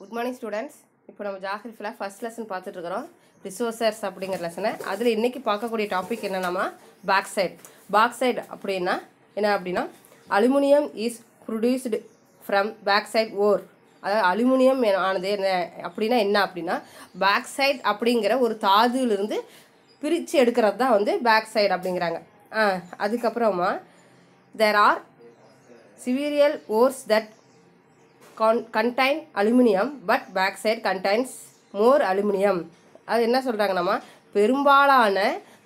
Good morning students இப்போ நம்ம ஜாகிரஃபியில் first lesson பார்த்துட்ருக்குறோம் ரிசோர்சர்ஸ் அப்படிங்கிற லெசனை அதில் இன்றைக்கி பார்க்கக்கூடிய டாபிக் என்னென்னா பேக் சைட் பேக் சைடு அப்படின்னா என்ன அப்படின்னா aluminium is produced from bauxite ore அதாவது அலுமினியம் ஆனது என்ன அப்படின்னா என்ன அப்படின்னா பேக் சைட் அப்படிங்கிற ஒரு தாதுலேருந்து பிரித்து எடுக்கிறது தான் வந்து பேக் சைடு அப்படிங்கிறாங்க அதுக்கப்புறமா there are several ores that con aluminium but back backside contains more aluminium அது என்ன சொல்கிறாங்கன்னா பெரும்பாலான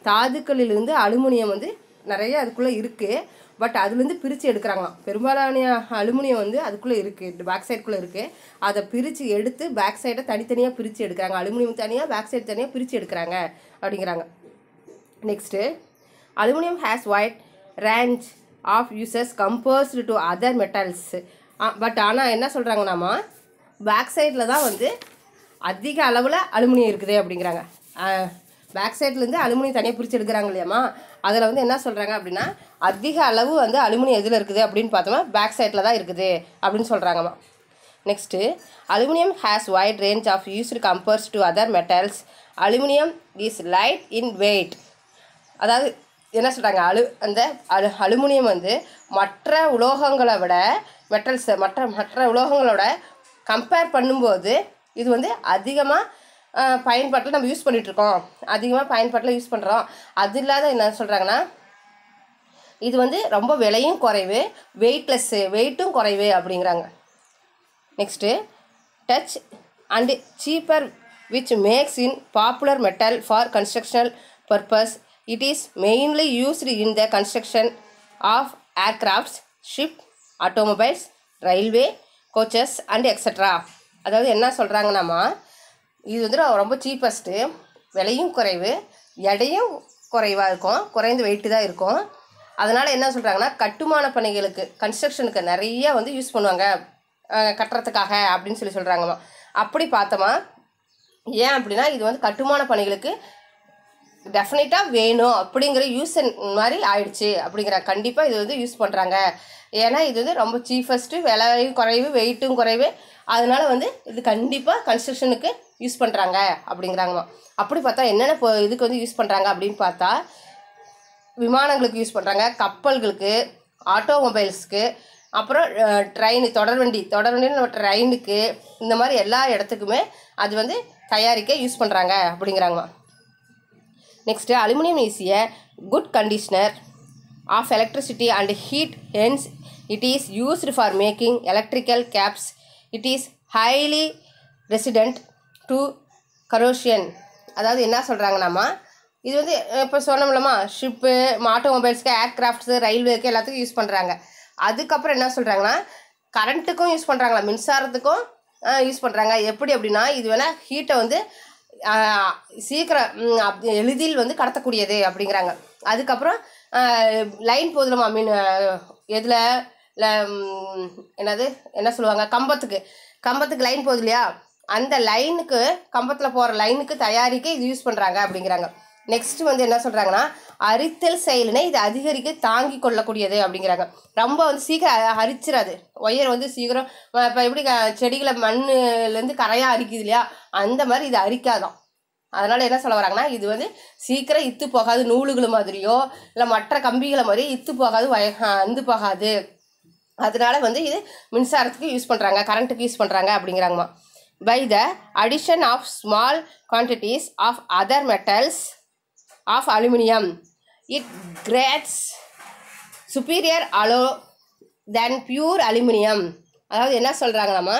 தாதுக்களிலிருந்து அலுமினியம் வந்து நிறைய அதுக்குள்ளே இருக்குது பட் அதுலேருந்து பிரித்து எடுக்கிறாங்களாம் பெரும்பாலான அலுமினியம் வந்து அதுக்குள்ளே இருக்குது பேக் சைடுக்குள்ளே இருக்குது அதை பிரித்து எடுத்து பேக் சைடை தனித்தனியாக பிரித்து எடுக்கிறாங்க அலுமினியம் தனியாக பேக் சைடு தனியாக பிரித்து எடுக்கிறாங்க அப்படிங்கிறாங்க next aluminium has wide range of uses composed to other metals but ஆனால் என்ன சொல்கிறாங்கன்னாமா பேக் சைடில் தான் வந்து அதிக அளவில் அலுமினியம் இருக்குது அப்படிங்கிறாங்க பேக் சைட்லேருந்து அலுமினியம் தனியாக பிரித்து எடுக்கிறாங்க இல்லையாம்மா அதில் வந்து என்ன சொல்கிறாங்க அப்படின்னா அதிக அளவு வந்து அலுமினியம் எதில் இருக்குது அப்படின்னு பார்த்தோம்னா பேக் சைடில் தான் இருக்குது அப்படின்னு சொல்கிறாங்கம்மா next aluminium has wide range of used compares to other metals aluminium is light in weight அதாவது என்ன சொல்கிறாங்க அலு அந்த அலு அலுமினியம் வந்து மற்ற உலோகங்களை விட மெட்டல்ஸ் மற்ற மற்ற உலோகங்களோட கம்பேர் பண்ணும்போது இது வந்து அதிகமாக பயன்பாட்டில் நம்ம யூஸ் பண்ணிகிட்ருக்கோம் அதிகமாக பயன்பாட்டில் யூஸ் பண்ணுறோம் அது இல்லாத என்ன சொல்கிறாங்கன்னா இது வந்து ரொம்ப விலையும் குறைவு வெயிட்லெஸ்ஸு வெயிட்டும் குறைவு அப்படிங்கிறாங்க next touch and cheaper which makes in popular metal for constructional purpose it is mainly used in the construction of aircrafts, ship automobiles railway coaches and extra அதாவது என்ன சொல்கிறாங்கன்னாமா இது வந்து ரொம்ப சீப்பஸ்ட்டு விலையும் குறைவு எடையும் குறைவாக இருக்கும் குறைந்த வெயிட்டு தான் இருக்கும் அதனால் என்ன சொல்கிறாங்கன்னா கட்டுமான பணிகளுக்கு கன்ஸ்ட்ரக்ஷனுக்கு நிறைய வந்து யூஸ் பண்ணுவாங்க கட்டுறதுக்காக அப்படின்னு சொல்லி சொல்கிறாங்கம்மா அப்படி பார்த்தோமா ஏன் அப்படின்னா இது வந்து கட்டுமான பணிகளுக்கு டெஃபினட்டாக வேணும் அப்படிங்கிற யூஸ் மாதிரி ஆயிடுச்சு அப்படிங்கிறாங்க கண்டிப்பாக இது வந்து யூஸ் பண்ணுறாங்க ஏன்னா இது வந்து ரொம்ப சீஃபஸ்ட்டு விலையும் குறைவு வெயிட்டும் குறைவு அதனால வந்து இது கண்டிப்பாக கன்ஸ்ட்ரக்ஷனுக்கு யூஸ் பண்ணுறாங்க அப்படிங்கிறாங்கம்மா அப்படி பார்த்தா என்னென்ன இதுக்கு வந்து யூஸ் பண்ணுறாங்க அப்படின்னு பார்த்தா விமானங்களுக்கு யூஸ் பண்ணுறாங்க கப்பல்களுக்கு ஆட்டோமொபைல்ஸுக்கு அப்புறம் ட்ரெயின் தொடர்வண்டி தொடர்வண்டியில் நம்ம ட்ரெயினுக்கு இந்த மாதிரி எல்லா இடத்துக்குமே அது வந்து தயாரிக்க யூஸ் பண்ணுறாங்க அப்படிங்கிறாங்கம்மா next aluminium is a good conditioner of electricity and heat hence it is used for making electrical caps it is highly resident to corrosion அதாவது என்ன சொல்கிறாங்கன்னாமா இது வந்து இப்போ சொன்னோம்லமா ஷிப்பு ஆட்டோமொபைல்ஸ்க்கு ஏர்க்ராஃப்ட்ஸு ரயில்வேக்கு எல்லாத்துக்கும் யூஸ் பண்ணுறாங்க அதுக்கப்புறம் என்ன சொல்கிறாங்கன்னா கரண்ட்டுக்கும் யூஸ் பண்ணுறாங்களா மின்சாரத்துக்கும் யூஸ் பண்ணுறாங்க எப்படி அப்படின்னா இது வேணால் ஹீட்டை வந்து சீக்கிரம் எளிதில் வந்து கடத்தக்கூடியது அப்படிங்கிறாங்க அதுக்கப்புறம் லைன் போதுலமா மீன் எதில் என்னது என்ன சொல்லுவாங்க கம்பத்துக்கு கம்பத்துக்கு லைன் போகுது இல்லையா அந்த லைனுக்கு கம்பத்தில் போகிற லைனுக்கு தயாரிக்க இது யூஸ் பண்ணுறாங்க அப்படிங்கிறாங்க நெக்ஸ்ட் வந்து என்ன சொல்கிறாங்கன்னா அரித்தல் செயலினை இது அதிகரிக்க தாங்கி கொள்ளக்கூடியது அப்படிங்கிறாங்க ரொம்ப வந்து சீக்கிரம் அரிச்சிடாது ஒயர் வந்து சீக்கிரம் இப்போ எப்படி செடிகளை மண்ணுலேருந்து கரையாக அரிக்குது இல்லையா அந்த மாதிரி இது அரிக்காதான் அதனால் என்ன சொல்ல வராங்கன்னா இது வந்து சீக்கிரம் இத்து போகாது நூலுகள் மாதிரியோ இல்லை மற்ற கம்பிகளை மாதிரி இத்து போகாது வய அந்து போகாது அதனால வந்து இது மின்சாரத்துக்கு யூஸ் பண்ணுறாங்க கரண்ட்டுக்கு யூஸ் பண்ணுறாங்க அப்படிங்கிறாங்கம்மா by the addition of small quantities of other metals of aluminium. It grades superior alloy than pure aluminium. அதாவது என்ன நம்ம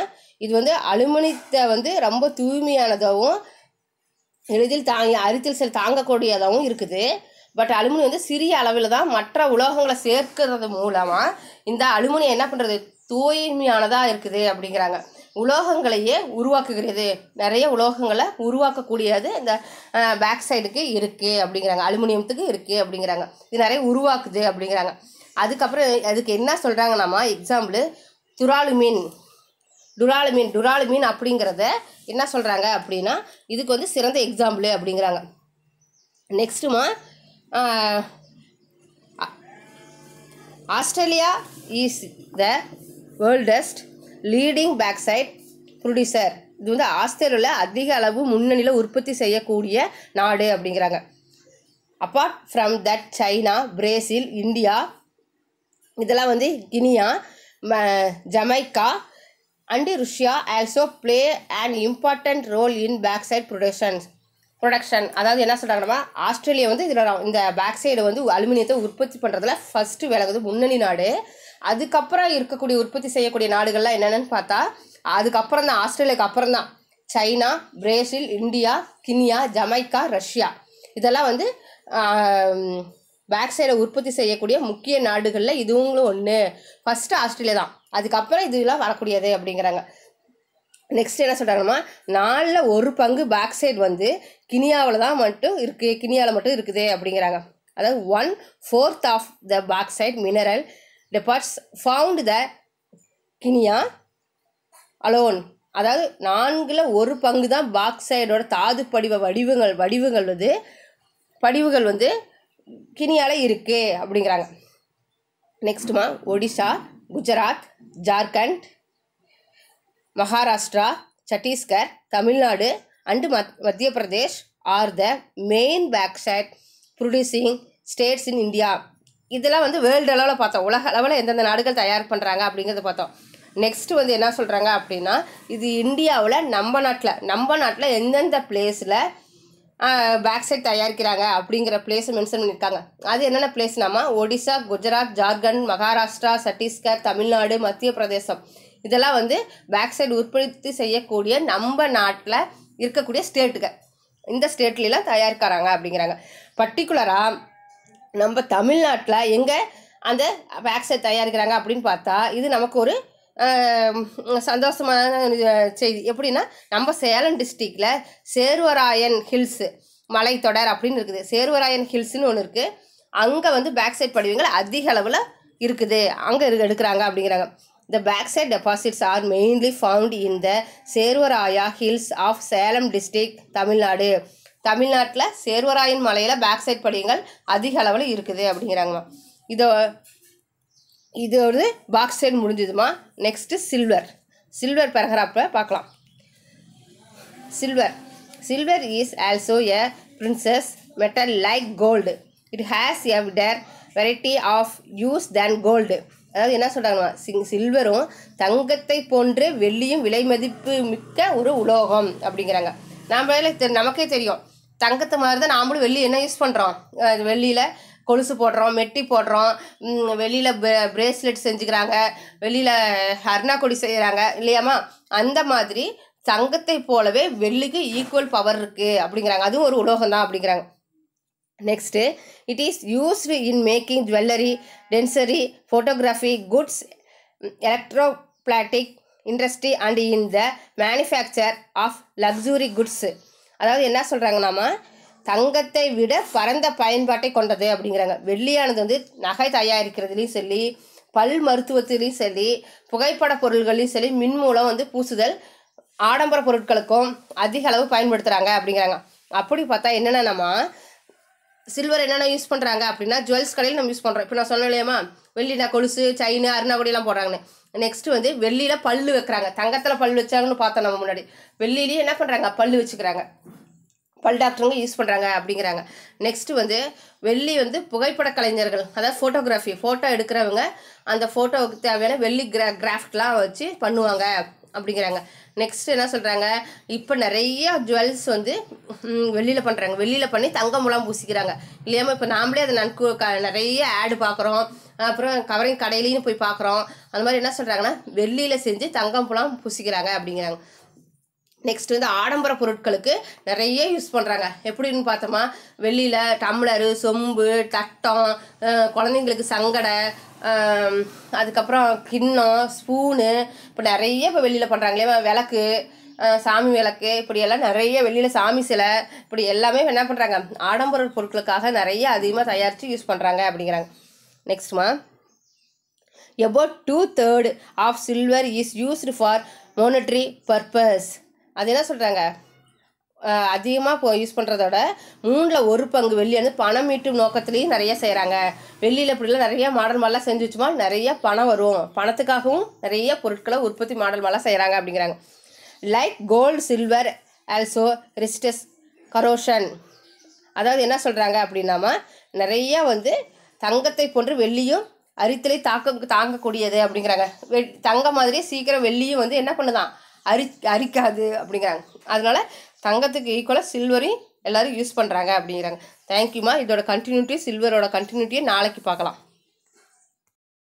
இது வந்து அலுமினியத்தை வந்து ரொம்ப தூய்மையானதாகவும் எளிதில் தாங்கி அரித்தல் செல் தாங்கக்கூடியதாகவும் இருக்குது பட் அலுமினியம் வந்து சிறிய அளவில் தான் மற்ற உலோகங்களை சேர்க்கிறது மூலமாக இந்த அலுமினியம் என்ன பண்ணுறது தூய்மையானதாக இருக்குது அப்படிங்கிறாங்க உலோகங்களையே உருவாக்குகிறது நிறைய உலோகங்களை உருவாக்கக்கூடியது இந்த பேக் சைடுக்கு இருக்குது அப்படிங்கிறாங்க அலுமினியத்துக்கு இருக்குது அப்படிங்கிறாங்க இது நிறைய உருவாக்குது அப்படிங்கிறாங்க அதுக்கப்புறம் அதுக்கு என்ன சொல்கிறாங்க எக்ஸாம்பிள் துராலுமீன் டுராலுமீன் டுராலுமீன் அப்படிங்கிறத என்ன சொல்கிறாங்க அப்படின்னா இதுக்கு வந்து சிறந்த எக்ஸாம்பிள் அப்படிங்கிறாங்க நெக்ஸ்ட்டுமா Australia is the world's leading bauxite producer இது வந்து ஆஸ்திரேலியாவில் அதிக அளவு முன்னணியில் உற்பத்தி செய்யக்கூடிய நாடு அப்படிங்கிறாங்க apart from that China Brazil India இதெல்லாம் வந்து Guinea Jamaica and Russia also play and important role in bauxite productions production அதாவது என்ன சொல்கிறாங்கன்னா ஆஸ்திரேலியா வந்து இதில் இந்த பேக் சைடு வந்து அலுமினியத்தை உற்பத்தி பண்ணுறதுல ஃபஸ்ட்டு விளங்குது முன்னணி நாடு அதுக்கப்புறம் இருக்கக்கூடிய உற்பத்தி செய்யக்கூடிய நாடுகள்லாம் என்னென்னு பார்த்தா அதுக்கப்புறம் தான் ஆஸ்திரேலியாவுக்கு அப்புறம் தான் China Brazil India Guinea Jamaica Russia இதெல்லாம் வந்து வேக்சைனை உற்பத்தி செய்யக்கூடிய முக்கிய நாடுகளில் இதுவங்களும் ஒன்று ஃபஸ்ட்டு ஆஸ்திரேலியா தான் அதுக்கப்புறம் இதெல்லாம் வரக்கூடியது அப்படிங்கிறாங்க நெக்ஸ்ட் என்ன சொல்கிறாங்கன்னா நாலில் ஒரு பங்கு பேக் சைடு வந்து கினியாவில் தான் மட்டும் இருக்குது கினியாவில் மட்டும் இருக்குது அப்படிங்கிறாங்க அதாவது one fourth of the bauxite mineral deposits found the Guinea alone அதாவது நான்கில் ஒரு பங்கு தான் பாக்ஸைடோட தாது படிவ வடிவங்கள் வடிவங்கள் வந்து படிவுகள் வந்து கினியால் இருக்குது அப்படிங்கிறாங்க நெக்ஸ்ட்டுமா ஒடிசா குஜராத் ஜார்க்கண்ட் மகாராஷ்டிரா சத்தீஸ்கர் தமிழ்நாடு அண்டு மத் மத்திய Pradesh R the main backside producing states in India இதெல்லாம் வந்து வேர்ல்டு அளவில் பார்த்தோம் உலக அளவில் எந்தெந்த நாடுகள் தயார் பண்ணுறாங்க அப்படிங்கிறத பார்த்தோம் நெக்ஸ்ட்டு வந்து என்ன சொல்கிறாங்க அப்படின்னா இது இந்தியாவில் நம்ம நாட்டில் நம்ம நாட்டில் எந்தெந்த பிளேஸில் பேக்சைட் தயாரிக்கிறாங்க அப்படிங்கிற பிளேஸை மென்ஷன் பண்ணியிருக்காங்க அது என்னென்ன பிளேஸ்னாமா ஒடிசா குஜராத் ஜார்க்கண்ட் மகாராஷ்டிரா சத்தீஸ்கர் தமிழ்நாடு மத்திய பிரதேசம் இதெல்லாம் வந்து பேக்சைட் உற்பத்தி செய்யக்கூடிய நம்ம நாட்டில் இருக்கக்கூடிய ஸ்டேட்டுகள் இந்த ஸ்டேட்லாம் தயாரிக்கிறாங்க அப்படிங்கிறாங்க பர்டிகுலராக நம்ம தமிழ்நாட்டில் எங்கே அந்த பேக்ஸை தயாரிக்கிறாங்க அப்படின்னு பார்த்தா இது நமக்கு ஒரு சந்தோஷமான செய்தி எப்படின்னா நம்ம சேலம் டிஸ்ட்ரிக்டில் சேர்வராயன் ஹில்ஸு மலைத்தொடர் அப்படின்னு இருக்குது சேர்வராயன் ஹில்ஸ்னு ஒன்று இருக்குது அங்கே வந்து பேக் சைட் படிவங்கள் அதிக அளவில் இருக்குது அங்கே எடுக்கிறாங்க அப்படிங்கிறாங்க the bauxite deposits are mainly found in the Shevaroy hills of Salem district Tamil Nadu தமிழ்நாட்டில் சேர்வராயன் மலையில் பேக் சைட் படியுங்கள் அதிக அளவில் இருக்குது அப்படிங்கிறாங்கம்மா இதோ இது ஒரு பாக்ஸ் சைடு முடிஞ்சதுமா நெக்ஸ்ட்டு சில்வர் சில்வர் பேரகிராஃபில் பார்க்கலாம் silver silver is also a precious metal like gold it has a wider variety of use than gold அதாவது என்ன சொல்கிறாங்கம்மா சிங் சில்வரும் தங்கத்தை போன்று வெள்ளியும் விலை மதிப்பு மிக்க ஒரு உலோகம் அப்படிங்கிறாங்க நம்ம நமக்கே தெரியும் தங்கத்து மாதிரி தான் நாமளும் வெள்ளி என்ன யூஸ் பண்ணுறோம் வெள்ளியில் கொலுசு போடுறோம் மெட்டி போடுறோம் வெளியில் பிரேஸ்லெட் செஞ்சுக்கிறாங்க வெளியில் ஹர்னா கொடி செய்கிறாங்க இல்லையாம்மா அந்த மாதிரி தங்கத்தை போலவே வெள்ளிக்கு ஈக்குவல் பவர் இருக்குது அப்படிங்கிறாங்க அதுவும் ஒரு உலோகம் தான் அப்படிங்கிறாங்க next it is used in making jewellery dentistry photography goods electroplating industry and in the manufacture of luxury goods அதாவது என்ன சொல்கிறாங்கன்னா தங்கத்தை விட பரந்த பயன்பாட்டை கொண்டது அப்படிங்கிறாங்க வெள்ளியானது வந்து நகை தயாரிக்கிறதுலையும் சொல்லி பல் மருத்துவத்திலையும் சரி புகைப்பட பொருள்களையும் சரி மின் மூலம் வந்து பூசுதல் ஆடம்பர பொருட்களுக்கும் அதிக அளவு பயன்படுத்துகிறாங்க அப்படிங்கிறாங்க அப்படி பார்த்தா என்னென்னா சில்வர் என்னென்ன யூஸ் பண்ணுறாங்க அப்படின்னா ஜுவல்ஸ் கடையில் நம்ம யூஸ் பண்ணுறோம் இப்போ நான் சொன்னேன் வெள்ளி நான் கொலுசு சைனு அருணாகுடியெல்லாம் போடுறாங்கன்னு நெக்ஸ்ட்டு வந்து வெள்ளியில் பல்லு வைக்கிறாங்க தங்கத்தில் பல் வச்சாங்கன்னு பார்த்தோம் நம்ம முன்னாடி வெள்ளிலேயே என்ன பண்ணுறாங்க பல்லு வச்சுக்கிறாங்க பல் டாக்டருங்க யூஸ் பண்ணுறாங்க அப்படிங்கிறாங்க நெக்ஸ்ட்டு வந்து வெள்ளி வந்து புகைப்பட கலைஞர்கள் அதாவது ஃபோட்டோகிராஃபி ஃபோட்டோ எடுக்கிறவங்க அந்த ஃபோட்டோவுக்கு தேவையான வெள்ளி கிரா கிராஃப்ட்லாம் வச்சு பண்ணுவாங்க அப்படிங்கிறாங்க நெக்ஸ்ட் என்ன சொல்கிறாங்க இப்போ நிறைய ஜுவல்ஸ் வந்து வெளியில் பண்ணுறாங்க வெளியில் பண்ணி தங்கம்லாம் பூசிக்கிறாங்க இல்லையாமல் இப்போ நாமளே அதை நன்கு நிறைய ஆடு பார்க்குறோம் அப்புறம் கவரிங் கடையிலையும் போய் பார்க்குறோம் அந்த மாதிரி என்ன சொல்கிறாங்கன்னா வெள்ளியில் செஞ்சு தங்கம் புலாம் பூசிக்கிறாங்க அப்படிங்கிறாங்க நெக்ஸ்ட் வந்து ஆடம்பர பொருட்களுக்கு நிறைய யூஸ் பண்ணுறாங்க எப்படின்னு பார்த்தோமா வெளியில் டம்ளரு சொம்பு தட்டம் குழந்தைங்களுக்கு சங்கடை அதுக்கப்புறம் கிண்ணம் ஸ்பூனு இப்போ நிறைய இப்போ வெளியில் பண்ணுறாங்களே விளக்கு சாமி விளக்கு இப்படியெல்லாம் நிறைய வெளியில் சாமி சிலை இப்படி எல்லாமே என்ன பண்ணுறாங்க ஆடம்பர பொருட்களுக்காக நிறைய அதிகமாக தயாரித்து யூஸ் பண்ணுறாங்க அப்படிங்கிறாங்க நெக்ஸ்ட்மா about two third of silver is used for monetary purpose அது என்ன சொல்கிறாங்க அதிகமாக யூஸ் பண்ணுறதோட மூணில் ஒரு பங்கு வெள்ளி வந்து பணம் மீட்டும் நோக்கத்துலேயும் நிறைய செய்கிறாங்க வெள்ளியில் இப்படிலாம் நிறைய மாடல் மாதிரிலாம் செஞ்சு வச்சுமா நிறைய பணம் வரும் பணத்துக்காகவும் நிறைய பொருட்களை உற்பத்தி மாடல் மாதிரிலாம் செய்கிறாங்க அப்படிங்கிறாங்க like gold silver also resists corrosion அதாவது என்ன சொல்கிறாங்க அப்படின்னாமா நிறைய வந்து தங்கத்தை போன்று வெள்ளியும் அரித்தலை தாக்க தாங்கக்கூடியது அப்படிங்கிறாங்க வெ தங்க மாதிரி சீக்கிரம் வெள்ளியும் வந்து என்ன பண்ணுதான் அரி அரிக்காது அப்படிங்கிறாங்க அதனால் தங்கத்துக்கு ஈக்குவலாக சில்வரையும் எல்லோரும் யூஸ் பண்ணுறாங்க அப்படிங்கிறாங்க தேங்க்யூம்மா இதோட கண்டினியூட்டி சில்வரோட கண்டினியூட்டியை நாளைக்கு பார்க்கலாம்